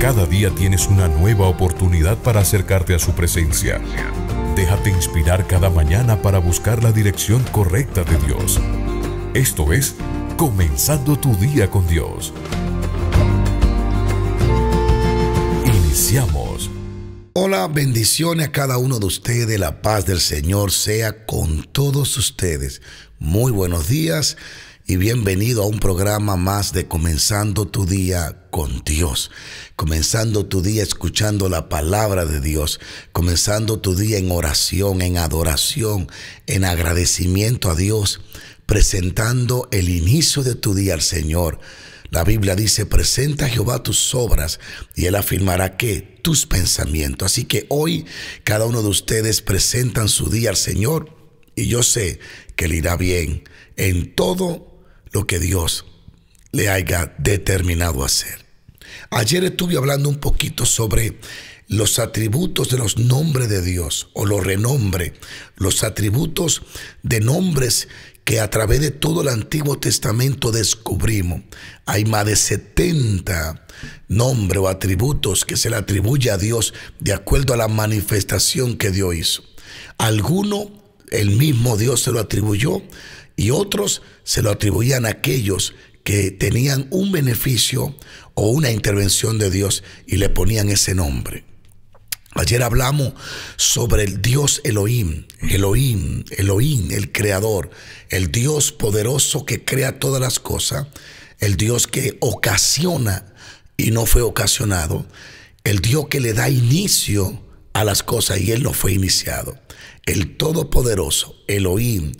Cada día tienes una nueva oportunidad para acercarte a su presencia. Déjate inspirar cada mañana para buscar la dirección correcta de Dios. Esto es Comenzando tu día con Dios. Iniciamos. Hola, bendiciones a cada uno de ustedes. La paz del Señor sea con todos ustedes. Muy buenos días y bienvenido a un programa más de Comenzando tu día con Dios, comenzando tu día escuchando la palabra de Dios, comenzando tu día en oración, en adoración, en agradecimiento a Dios, presentando el inicio de tu día al Señor. La Biblia dice, presenta a Jehová tus obras y él afirmará que tus pensamientos. Así que hoy cada uno de ustedes presentan su día al Señor y yo sé que le irá bien en todo lo que Dios le haya determinado hacer. Ayer estuve hablando un poquito sobre los atributos de los nombres de Dios o los renombre, los atributos de nombres que a través de todo el Antiguo Testamento descubrimos. Hay más de 70 nombres o atributos que se le atribuye a Dios de acuerdo a la manifestación que Dios hizo. Alguno el mismo Dios se lo atribuyó y otros se lo atribuían a aquellos que tenían un beneficio o una intervención de Dios y le ponían ese nombre. Ayer hablamos sobre el Dios Elohim, Elohim, Elohim, el creador, el Dios poderoso que crea todas las cosas, el Dios que ocasiona y no fue ocasionado, el Dios que le da inicio a las cosas y él no fue iniciado. El Todopoderoso, Elohim,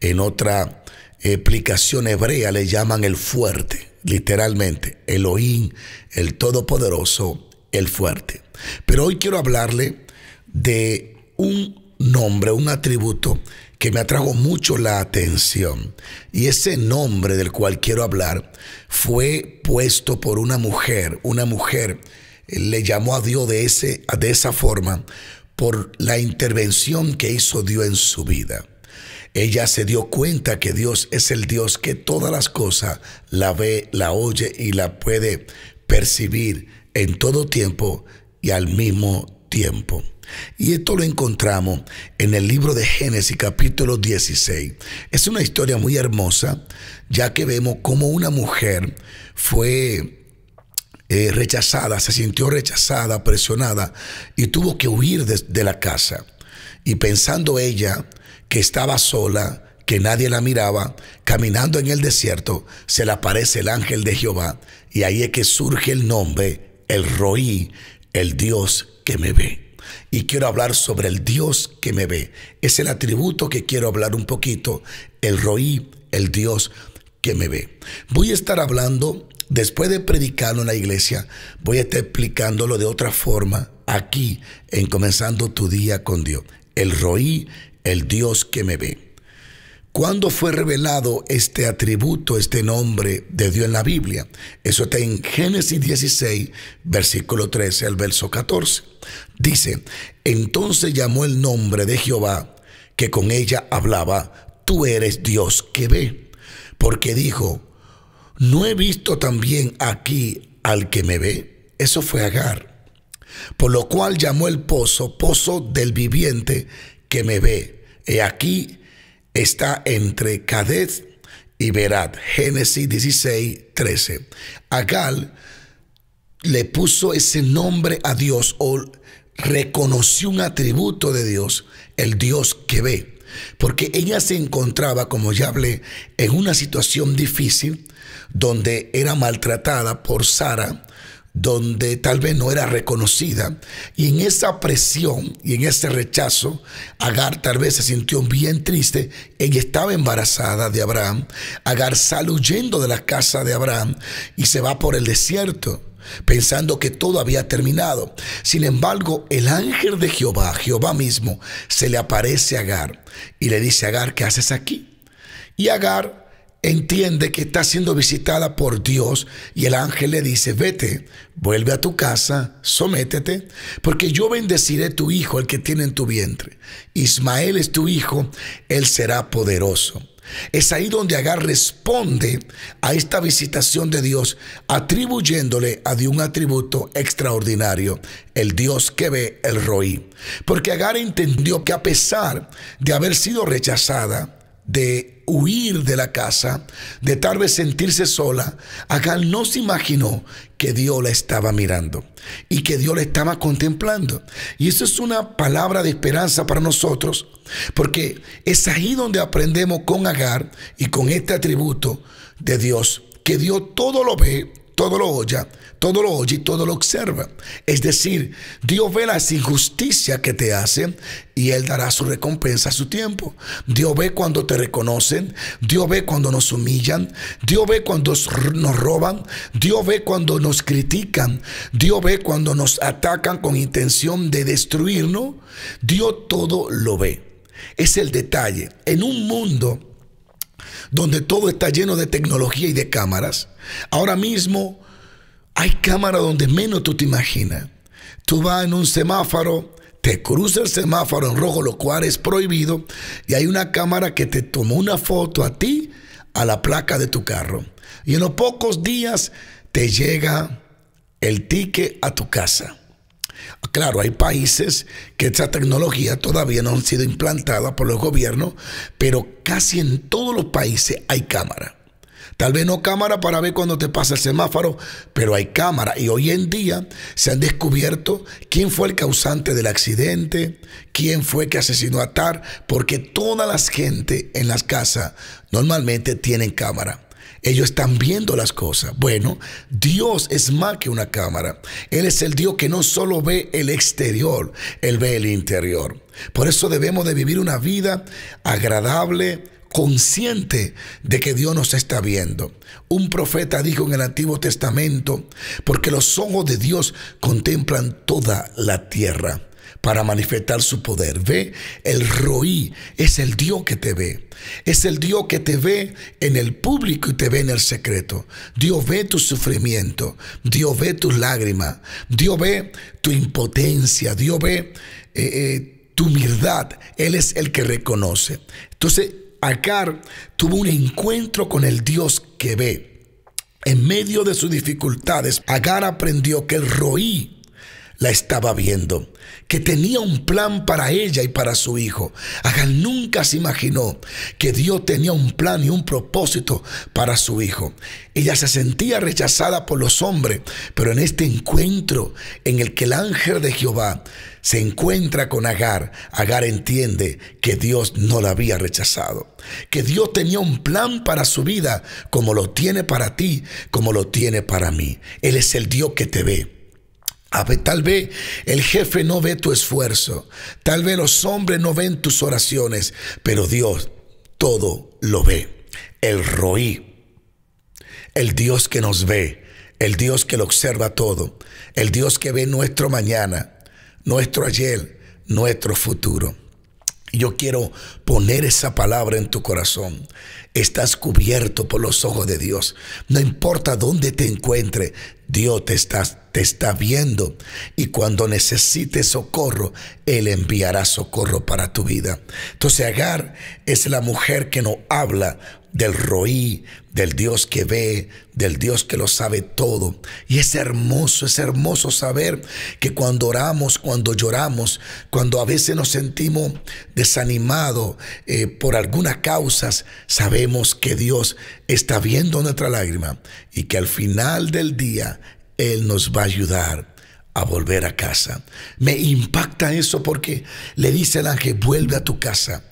en otra explicación hebrea le llaman el fuerte, literalmente, Elohim, el Todopoderoso, el fuerte. Pero hoy quiero hablarle de un nombre, un atributo que me atrajo mucho la atención. Y ese nombre del cual quiero hablar fue puesto por una mujer, una mujer eh, le llamó a Dios de, ese, de esa forma por la intervención que hizo Dios en su vida. Ella se dio cuenta que Dios es el Dios que todas las cosas la ve, la oye y la puede percibir en todo tiempo y al mismo tiempo. Y esto lo encontramos en el libro de Génesis capítulo 16. Es una historia muy hermosa, ya que vemos cómo una mujer fue eh, rechazada, se sintió rechazada, presionada y tuvo que huir de, de la casa. Y pensando ella que estaba sola, que nadie la miraba, caminando en el desierto, se le aparece el ángel de Jehová y ahí es que surge el nombre, el Roí, el Dios que me ve. Y quiero hablar sobre el Dios que me ve. Es el atributo que quiero hablar un poquito, el Roí, el Dios que me ve. Voy a estar hablando Después de predicarlo en la iglesia, voy a estar explicándolo de otra forma aquí, en Comenzando tu Día con Dios. El Roí, el Dios que me ve. ¿Cuándo fue revelado este atributo, este nombre de Dios en la Biblia? Eso está en Génesis 16, versículo 13 al verso 14. Dice, entonces llamó el nombre de Jehová, que con ella hablaba, tú eres Dios que ve, porque dijo, ¿No he visto también aquí al que me ve? Eso fue Agar. Por lo cual llamó el pozo, pozo del viviente que me ve. Y aquí está entre Cadet y Berat. Génesis 16, 13. Agar le puso ese nombre a Dios o reconoció un atributo de Dios, el Dios que ve. Porque ella se encontraba, como ya hablé, en una situación difícil, donde era maltratada por Sara, donde tal vez no era reconocida. Y en esa presión y en ese rechazo, Agar tal vez se sintió bien triste. Ella estaba embarazada de Abraham. Agar sale huyendo de la casa de Abraham y se va por el desierto pensando que todo había terminado. Sin embargo, el ángel de Jehová, Jehová mismo, se le aparece a Agar y le dice Agar, ¿qué haces aquí? Y Agar entiende que está siendo visitada por Dios y el ángel le dice, vete, vuelve a tu casa, sométete, porque yo bendeciré tu hijo, el que tiene en tu vientre. Ismael es tu hijo, él será poderoso. Es ahí donde Agar responde a esta visitación de Dios, atribuyéndole a Dios un atributo extraordinario, el Dios que ve el roí. Porque Agar entendió que a pesar de haber sido rechazada, de huir de la casa, de tal vez sentirse sola, Agar no se imaginó que Dios la estaba mirando y que Dios la estaba contemplando. Y eso es una palabra de esperanza para nosotros, porque es ahí donde aprendemos con Agar y con este atributo de Dios, que Dios todo lo ve, todo lo oye, todo lo oye y todo lo observa. Es decir, Dios ve las injusticias que te hacen y Él dará su recompensa a su tiempo. Dios ve cuando te reconocen, Dios ve cuando nos humillan, Dios ve cuando nos roban, Dios ve cuando nos critican, Dios ve cuando nos atacan con intención de destruirnos. Dios todo lo ve. Es el detalle. En un mundo donde todo está lleno de tecnología y de cámaras. Ahora mismo hay cámaras donde menos tú te imaginas. Tú vas en un semáforo, te cruza el semáforo en rojo, lo cual es prohibido, y hay una cámara que te tomó una foto a ti, a la placa de tu carro. Y en los pocos días te llega el ticket a tu casa. Claro, hay países que esta tecnología todavía no han sido implantada por los gobiernos, pero casi en todos los países hay cámara. Tal vez no cámara para ver cuando te pasa el semáforo, pero hay cámara. Y hoy en día se han descubierto quién fue el causante del accidente, quién fue que asesinó a Tar, porque todas las gente en las casas normalmente tienen cámara. Ellos están viendo las cosas. Bueno, Dios es más que una cámara. Él es el Dios que no solo ve el exterior, Él ve el interior. Por eso debemos de vivir una vida agradable, consciente de que Dios nos está viendo. Un profeta dijo en el Antiguo Testamento, porque los ojos de Dios contemplan toda la tierra para manifestar su poder. Ve, el Roí es el Dios que te ve. Es el Dios que te ve en el público y te ve en el secreto. Dios ve tu sufrimiento. Dios ve tus lágrimas. Dios ve tu impotencia. Dios ve eh, eh, tu humildad. Él es el que reconoce. Entonces, Agar tuvo un encuentro con el Dios que ve. En medio de sus dificultades, Agar aprendió que el Roí la estaba viendo, que tenía un plan para ella y para su hijo. Agar nunca se imaginó que Dios tenía un plan y un propósito para su hijo. Ella se sentía rechazada por los hombres, pero en este encuentro en el que el ángel de Jehová se encuentra con Agar, Agar entiende que Dios no la había rechazado, que Dios tenía un plan para su vida, como lo tiene para ti, como lo tiene para mí. Él es el Dios que te ve. Tal vez el jefe no ve tu esfuerzo, tal vez los hombres no ven tus oraciones, pero Dios todo lo ve. El roí, el Dios que nos ve, el Dios que lo observa todo, el Dios que ve nuestro mañana, nuestro ayer, nuestro futuro. Y yo quiero poner esa palabra en tu corazón. Estás cubierto por los ojos de Dios. No importa dónde te encuentre, Dios te está, te está viendo. Y cuando necesites socorro, Él enviará socorro para tu vida. Entonces Agar es la mujer que no habla del roí, del Dios que ve, del Dios que lo sabe todo. Y es hermoso, es hermoso saber que cuando oramos, cuando lloramos, cuando a veces nos sentimos desanimados eh, por algunas causas, sabemos que Dios está viendo nuestra lágrima y que al final del día Él nos va a ayudar a volver a casa. Me impacta eso porque le dice el ángel, vuelve a tu casa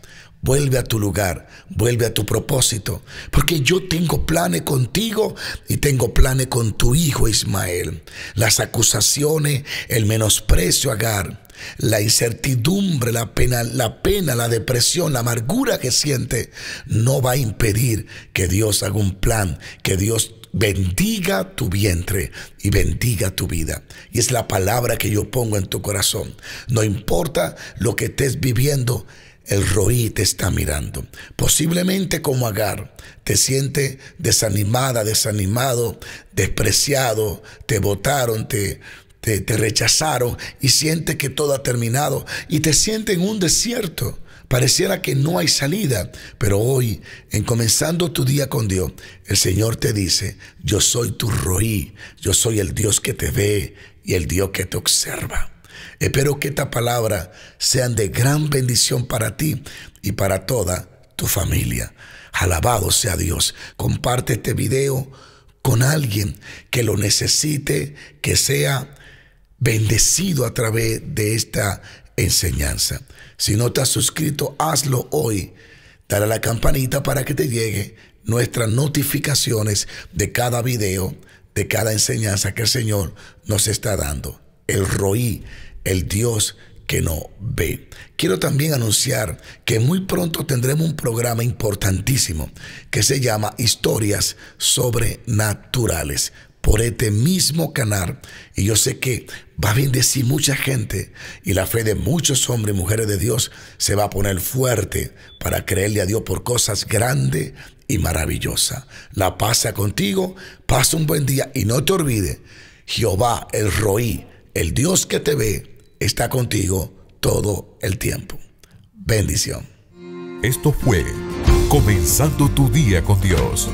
Vuelve a tu lugar, vuelve a tu propósito, porque yo tengo planes contigo y tengo planes con tu hijo Ismael. Las acusaciones, el menosprecio, Agar, la incertidumbre, la pena, la pena, la depresión, la amargura que siente, no va a impedir que Dios haga un plan, que Dios bendiga tu vientre y bendiga tu vida. Y es la palabra que yo pongo en tu corazón. No importa lo que estés viviendo, el roí te está mirando. Posiblemente como Agar, te siente desanimada, desanimado, despreciado, te votaron, te, te, rechazaron y siente que todo ha terminado y te siente en un desierto. Pareciera que no hay salida, pero hoy, en comenzando tu día con Dios, el Señor te dice, yo soy tu roí, yo soy el Dios que te ve y el Dios que te observa. Espero que estas palabras sean de gran bendición para ti y para toda tu familia. Alabado sea Dios. Comparte este video con alguien que lo necesite, que sea bendecido a través de esta enseñanza. Si no te has suscrito, hazlo hoy. Dale a la campanita para que te llegue nuestras notificaciones de cada video, de cada enseñanza que el Señor nos está dando. El roí el Dios que no ve. Quiero también anunciar que muy pronto tendremos un programa importantísimo que se llama Historias Sobrenaturales por este mismo canal. Y yo sé que va a bendecir mucha gente y la fe de muchos hombres y mujeres de Dios se va a poner fuerte para creerle a Dios por cosas grandes y maravillosas. La sea contigo, pasa un buen día y no te olvides, Jehová el Roí, el Dios que te ve, está contigo todo el tiempo. Bendición. Esto fue Comenzando tu día con Dios.